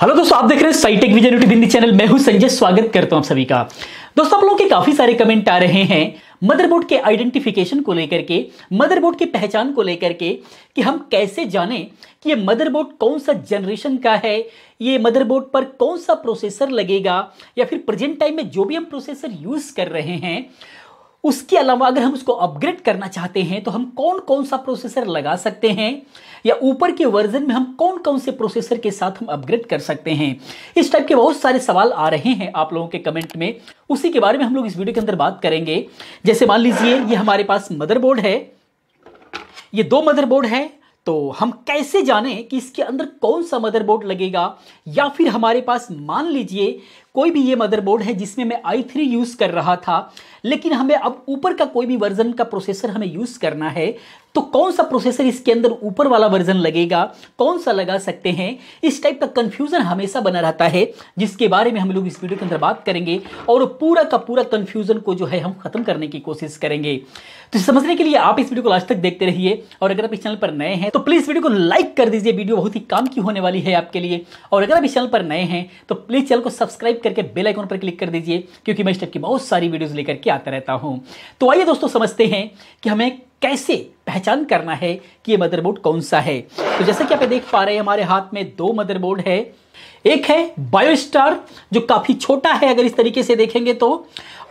hello दोस्तों आप देख रहे हैं साइटेक विजय न्यूटी हिंदी चैनल मैं हूं संजय स्वागत करता हूं आप सभी का दोस्तों आप लोगों के काफी सारे कमेंट आ रहे हैं मदरबोर्ड के आइडेंटिफिकेशन को लेकर के मदरबोर्ड की पहचान को लेकर के कि हम कैसे जाने कि ये मदरबोर्ड कौन सा जनरेशन का है ये मदरबोर्ड पर कौन सा प्रोसेसर लगेगा या फिर प्रेजेंट टाइम में जो भी हम प्रोसेसर यूज कर रहे हैं उसके अलावा अगर हम उसको अपग्रेड करना चाहते हैं तो हम कौन कौन सा प्रोसेसर लगा सकते हैं या ऊपर के वर्जन में हम कौन कौन से प्रोसेसर के साथ हम अपग्रेड कर सकते हैं इस टाइप के बहुत सारे सवाल आ रहे हैं आप लोगों के कमेंट में उसी के बारे में हम लोग इस वीडियो के अंदर बात करेंगे जैसे मान लीजिए ये हमारे पास मदरबोर्ड है ये दो मदरबोर्ड है तो हम कैसे जाने कि इसके अंदर कौन सा मदरबोर्ड लगेगा या फिर हमारे पास मान लीजिए कोई भी ये मदरबोर्ड है जिसमें मैं आई थ्री यूज़ कर रहा था लेकिन हमें अब ऊपर का कोई भी वर्जन का प्रोसेसर हमें यूज़ करना है तो कौन सा प्रोसेसर इसके अंदर ऊपर वाला वर्जन लगेगा कौन सा लगा सकते हैं इस टाइप का कंफ्यूजन हमेशा बना रहता है जिसके बारे में हम लोग इस वीडियो के अंदर बात करेंगे और पूरा का पूरा कंफ्यूजन को जो है हम ख़त्म करने की कोशिश करेंगे तो समझने के लिए आप इस वीडियो को लास्ट तक देखते रहिए और अगर आप इस चैनल पर नए हैं तो प्लीज़ वीडियो को लाइक कर दीजिए वीडियो बहुत ही काम की होने वाली है आपके लिए और अगर आप इस चैनल पर नए हैं तो प्लीज़ चैनल को सब्सक्राइब सब्सक्राइब करके बेल आइकॉन पर क्लिक कर दीजिए क्योंकि मैं इस टाइप की बहुत सारी वीडियोस लेकर के आता रहता हूं तो आइए दोस्तों समझते हैं कि हमें कैसे पहचान करना है कि ये मदरबोर्ड कौन सा है तो जैसे कि आप देख पा रहे हैं हमारे हाथ में दो मदरबोर्ड है एक है बायोस्टार जो काफी छोटा है अगर इस तरीके से देखेंगे तो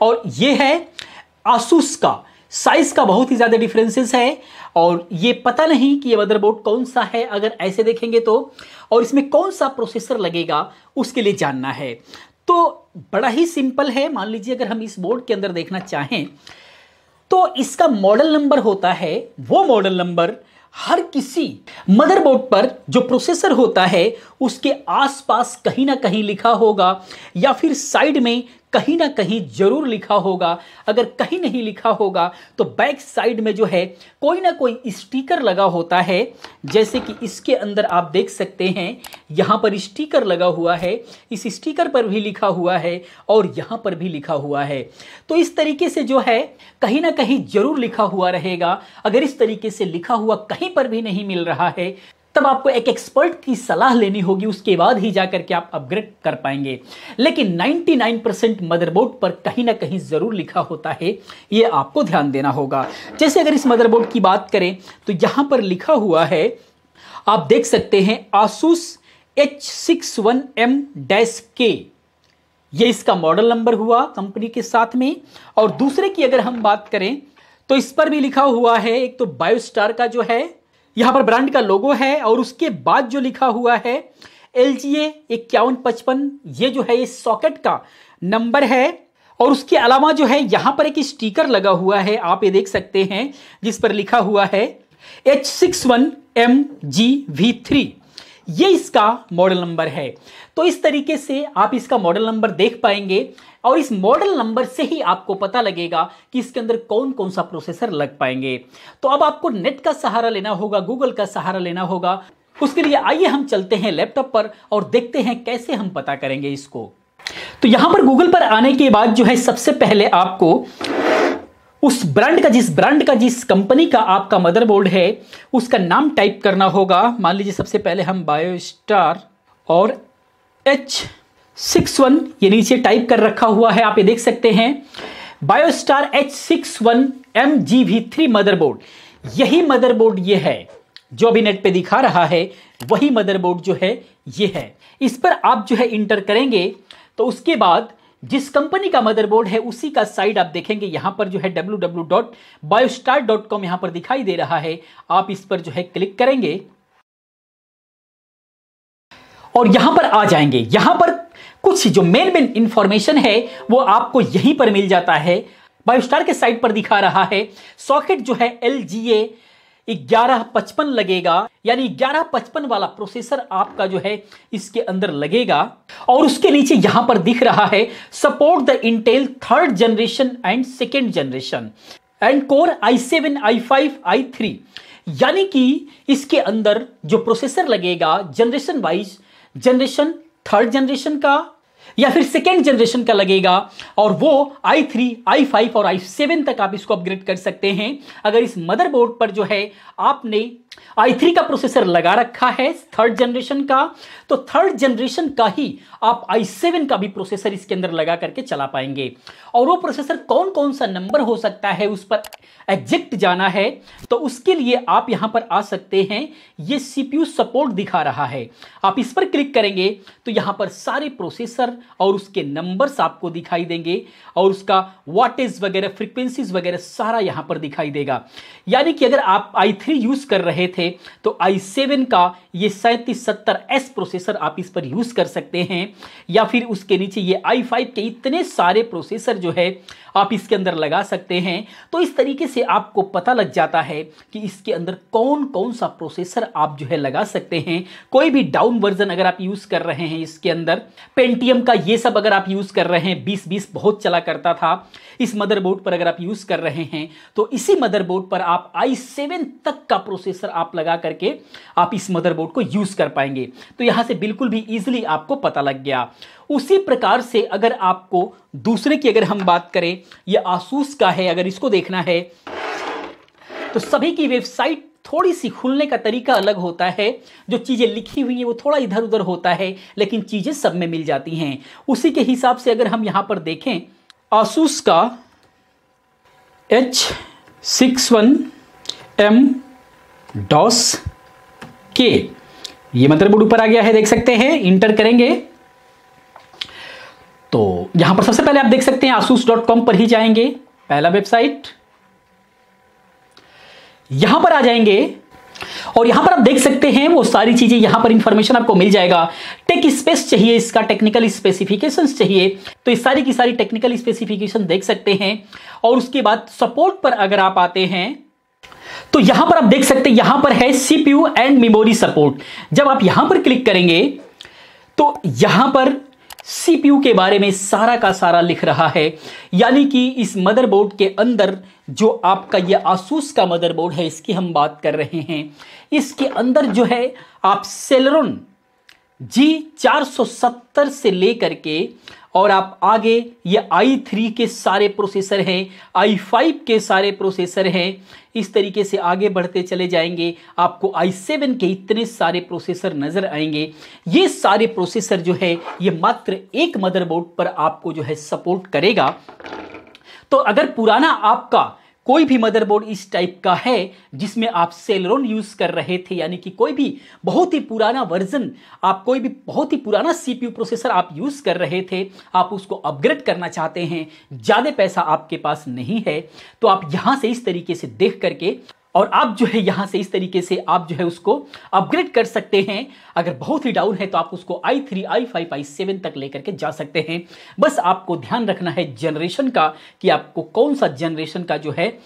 और ये है आसूस का साइज का बहुत ही ज़्यादा डिफरेंसेस है और ये पता नहीं कि ये मदरबोर्ड कौन सा है अगर ऐसे देखेंगे तो और इसमें कौन सा प्रोसेसर लगेगा उसके लिए जानना है तो बड़ा ही सिंपल है मान लीजिए अगर हम इस बोर्ड के अंदर देखना चाहें तो इसका मॉडल नंबर होता है वो मॉडल नंबर हर किसी मदरबोर्ड पर जो प्रोसेसर होता है उसके आसपास कहीं ना कहीं लिखा होगा या फिर साइड में कहीं ना कहीं जरूर लिखा होगा अगर कहीं नहीं लिखा होगा तो बैक साइड में जो है कोई ना कोई स्टिकर लगा होता है जैसे कि इसके अंदर आप देख सकते हैं यहां पर स्टिकर लगा हुआ है इस स्टिकर पर भी लिखा हुआ है और यहां पर भी लिखा हुआ है तो इस तरीके से जो है कहीं ना कहीं जरूर लिखा हुआ रहेगा अगर इस तरीके से लिखा हुआ कहीं पर भी नहीं मिल रहा है तब आपको एक एक्सपर्ट की सलाह लेनी होगी उसके बाद ही जाकर के आप अपग्रेड कर पाएंगे लेकिन 99 परसेंट मदरबोर्ड पर कहीं ना कहीं ज़रूर लिखा होता है ये आपको ध्यान देना होगा जैसे अगर इस मदरबोर्ड की बात करें तो यहां पर लिखा हुआ है आप देख सकते हैं Asus H six one M dash के ये इसका मॉडल नंबर हुआ कंपनी के साथ में और दूसरे की अगर हम बात करें तो इस पर भी लिखा हुआ है एक तो बायोस्टार का जो है यहां पर ब्रांड का लोगो है और उसके बाद जो लिखा हुआ है एल जी एक्यावन पचपन ये जो है ये सॉकेट का नंबर है और उसके अलावा जो है यहां पर एक स्टिकर लगा हुआ है आप ये देख सकते हैं जिस पर लिखा हुआ है H six one M G V three ये इसका मॉडल नंबर है तो इस तरीके से आप इसका मॉडल नंबर देख पाएंगे और इस मॉडल नंबर से ही आपको पता लगेगा कि इसके अंदर कौन कौन सा प्रोसेसर लग पाएंगे तो अब आपको नेट का सहारा लेना होगा गूगल का सहारा लेना होगा उसके लिए आइए हम चलते हैं लैपटॉप पर और देखते हैं कैसे हम पता करेंगे इसको तो यहां पर गूगल पर आने के बाद जो है सबसे पहले आपको उस ब्रांड का जिस ब्रांड का जिस कंपनी का आपका मदरबोर्ड है उसका नाम टाइप करना होगा मान लीजिए सबसे पहले हम बायो स्टार और एच सिक्स वन ये नीचे टाइप कर रखा हुआ है आप ये देख सकते हैं Biostar H six one M G V three motherboard यही मदरबोर्ड ये है जो अभी नेट पे दिखा रहा है वही मदरबोर्ड जो है ये है इस पर आप जो है इंटर करेंगे तो उसके बाद जिस कंपनी का मदरबोर्ड है उसी का साइड आप देखेंगे यहां पर जो है W W dot dot com यहां पर दिखाई दे रहा है आप इस पर जो है क्लिक करेंगे और यहां पर आ जाएंगे यहां पर कुछ जो मेन मेन इंफॉर्मेशन है वो आपको यहीं पर मिल जाता है बायोस्टार के साइड पर दिखा रहा है सॉकेट जो है एल जी ए ग्यारह पचपन लगेगा यानी ग्यारह पचपन वाला प्रोसेसर आपका जो है इसके अंदर लगेगा और उसके नीचे यहां पर दिख रहा है support the Intel third generation and second generation and core I seven I five I three यानी कि इसके अंदर जो प्रोसेसर लगेगा generation wise generation third generation का या फिर सेकेंड जनरेशन का लगेगा और वो आई थ्री आई फाइव और आई सेवन तक आप इसको अपग्रेड कर सकते हैं अगर इस मदरबोर्ड पर जो है आपने आई थ्री का प्रोसेसर लगा रखा है थर्ड जनरेशन का तो थर्ड जनरेशन का ही आप आई सेवन का भी प्रोसेसर इसके अंदर लगा करके चला पाएंगे और वो प्रोसेसर कौन कौन सा नंबर हो सकता है उस पर एग्जिट जाना है तो उसके लिए आप यहां पर आ सकते हैं ये सीपीयू सपोर्ट दिखा रहा है आप इस पर क्लिक करेंगे तो यहां पर सारे प्रोसेसर और उसके नंबर्स आपको दिखाई देंगे और उसका वाटेज वगैरह फ्रिक्वेंसीज वगैरह सारा यहां पर दिखाई देगा यानी कि अगर आप आई थ्री यूज कर रहे रहे थे तो आई सेवन का ये सैंतीस सत्तर एस प्रोसेसर आप इस पर यूज़ कर सकते हैं या फिर उसके नीचे ये आई फाइव के इतने सारे प्रोसेसर जो है आप इसके अंदर लगा सकते हैं तो इस तरीके से आपको पता लग जाता है कि इसके अंदर कौन कौन सा प्रोसेसर आप जो है लगा सकते हैं कोई भी डाउन वर्जन अगर आप यूज़ कर रहे हैं इसके अंदर पेंटियम का ये सब अगर आप यूज़ कर रहे हैं बीस बीस बहुत चला करता था इस मदरबोर्ड पर अगर आप यूज़ कर रहे हैं तो इसी मदरबोर्ड पर आप आई सेवन तक का प्रोसेसर आप लगा करके आप इस मदरबोर्ड को यूज़ कर पाएंगे तो यहां से बिल्कुल भी इजिली आपको पता लग गया उसी प्रकार से अगर आपको दूसरे की अगर हम बात करें यह आसूस का है अगर इसको देखना है तो सभी की वेबसाइट थोड़ी सी खुलने का तरीका अलग होता है जो चीज़ें लिखी हुई हैं वो थोड़ा इधर उधर होता है लेकिन चीज़ें सब में मिल जाती हैं उसी के हिसाब से अगर हम यहां पर देखें आसूस का H six one M DS के ये मदरबोर्ड बोर्ड ऊपर आ गया है देख सकते हैं इंटर करेंगे तो यहां पर सबसे पहले आप देख सकते हैं आसूस डॉट कॉम पर ही जाएंगे पहला वेबसाइट यहां पर आ जाएंगे और यहां पर आप देख सकते हैं वो सारी चीजें यहां पर इंफॉर्मेशन आपको मिल जाएगा टेक स्पेस चाहिए इसका टेक्निकल स्पेसिफिकेशन चाहिए तो इस सारी की सारी टेक्निकल स्पेसिफिकेशन देख सकते हैं और उसके बाद सपोर्ट पर अगर आप आते हैं तो यहां पर आप देख सकते हैं यहां पर है सीपीयू एंड मेमोरी सपोर्ट जब आप यहां पर क्लिक करेंगे तो यहां पर सीपीयू के बारे में सारा का सारा लिख रहा है यानी कि इस मदरबोर्ड के अंदर जो आपका यह आसूस का मदरबोर्ड है इसकी हम बात कर रहे हैं इसके अंदर जो है आप सेलरोन जी 470 से लेकर के और आप आगे ये i3 के सारे प्रोसेसर हैं i5 के सारे प्रोसेसर हैं इस तरीके से आगे बढ़ते चले जाएंगे आपको i7 के इतने सारे प्रोसेसर नज़र आएंगे ये सारे प्रोसेसर जो है ये मात्र एक मदरबोर्ड पर आपको जो है सपोर्ट करेगा तो अगर पुराना आपका कोई भी मदरबोर्ड इस टाइप का है जिसमें आप सेलरोन यूज़ कर रहे थे यानी कि कोई भी बहुत ही पुराना वर्जन आप कोई भी बहुत ही पुराना सीपीयू प्रोसेसर आप यूज़ कर रहे थे आप उसको अपग्रेड करना चाहते हैं ज़्यादा पैसा आपके पास नहीं है तो आप यहां से इस तरीके से देख करके और आप जो है यहां से इस तरीके से आप जो है उसको अपग्रेड कर सकते हैं अगर बहुत ही डाउन है तो आप उसको I three I five I seven तक लेकर के जा सकते हैं बस आपको ध्यान रखना है जनरेशन का कि आपको कौन सा जनरेशन का जो है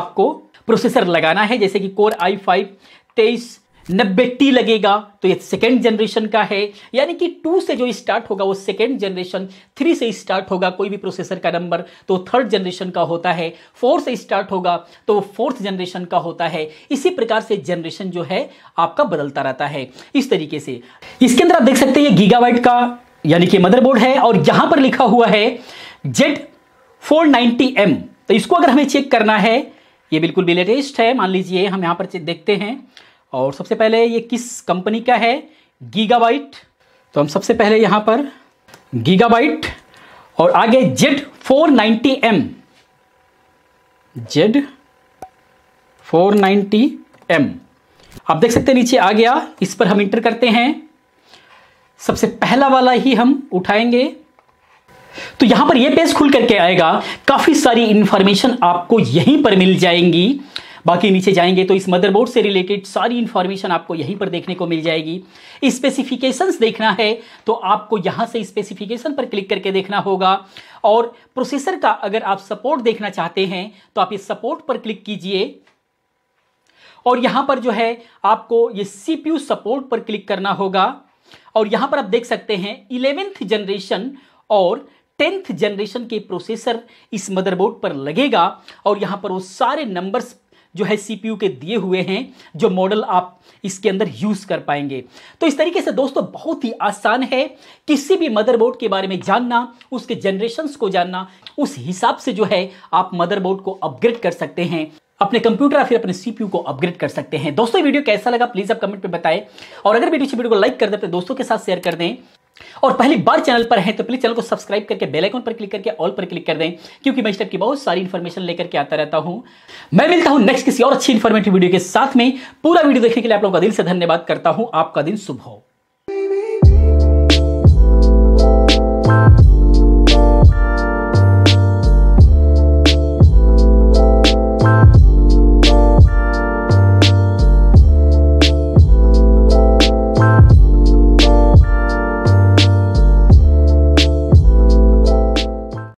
आपको प्रोसेसर लगाना है जैसे कि कोर आई फाइव तेईस नब्बे टी लगेगा तो ये सेकेंड जनरेशन का है यानी कि टू से जो स्टार्ट होगा वो सेकेंड जनरेशन थ्री से स्टार्ट होगा कोई भी प्रोसेसर का नंबर तो थर्ड जनरेशन का होता है फोर से स्टार्ट होगा तो वो फोर्थ जनरेशन का होता है इसी प्रकार से जनरेशन जो है आपका बदलता रहता है इस तरीके से इसके अंदर आप देख सकते हैं गीगावाइट का यानी कि मदरबोर्ड है और यहां पर लिखा हुआ है जेड फोर तो इसको अगर हमें चेक करना है ये बिल्कुल भी लेटेस्ट है मान लीजिए हम यहां पर देखते हैं और सबसे पहले ये किस कंपनी का है गीगाबाइट तो हम सबसे पहले यहाँ पर गीगाबाइट और आगे Z four ninety M Z four ninety M आप देख सकते हैं नीचे आ गया इस पर हम इंटर करते हैं सबसे पहला वाला ही हम उठाएंगे तो यहां पर यह पेज खुल करके आएगा काफी सारी इंफॉर्मेशन आपको यहीं पर मिल जाएंगी बाकी नीचे जाएंगे तो इस मदरबोर्ड से रिलेटेड सारी इंफॉर्मेशन आपको यहीं पर देखने को मिल जाएगी स्पेसिफिकेशंस देखना है तो आपको यहां से स्पेसिफिकेशन पर क्लिक करके देखना होगा और प्रोसेसर का अगर आप सपोर्ट देखना चाहते हैं तो आप इस सपोर्ट पर क्लिक कीजिए और यहां पर जो है आपको ये सीपीयू सपोर्ट पर क्लिक करना होगा और यहां पर आप देख सकते हैं इलेवेंथ जनरेशन और टेंथ जनरेशन के प्रोसेसर इस मदरबोर्ड पर लगेगा और यहां पर वो सारे नंबर्स जो है सीपीयू के दिए हुए हैं जो मॉडल आप इसके अंदर यूज कर पाएंगे तो इस तरीके से दोस्तों बहुत ही आसान है किसी भी मदरबोर्ड के बारे में जानना उसके जनरेशन को जानना उस हिसाब से जो है आप मदरबोर्ड को अपग्रेड कर सकते हैं अपने कंप्यूटर या फिर अपने सीपीयू को अपग्रेड कर सकते हैं दोस्तों वीडियो कैसा लगा प्लीज आप कमेंट में बताएं और अगर वीडियो वीडियो को लाइक कर दें अपने दोस्तों के साथ शेयर कर दें और पहली बार चैनल पर है तो प्लीज चैनल को सब्सक्राइब करके बेल आइकन पर क्लिक करके ऑल पर क्लिक कर दें क्योंकि मैं इस टाइप की बहुत सारी इन्फॉर्मेशन लेकर के आता रहता हूं मैं मिलता हूं नेक्स्ट किसी और अच्छी इन्फॉर्मेटिव वीडियो के साथ में पूरा वीडियो देखने के लिए आप लोगों का दिल से धन्यवाद करता हूं आपका दिन शुभ हो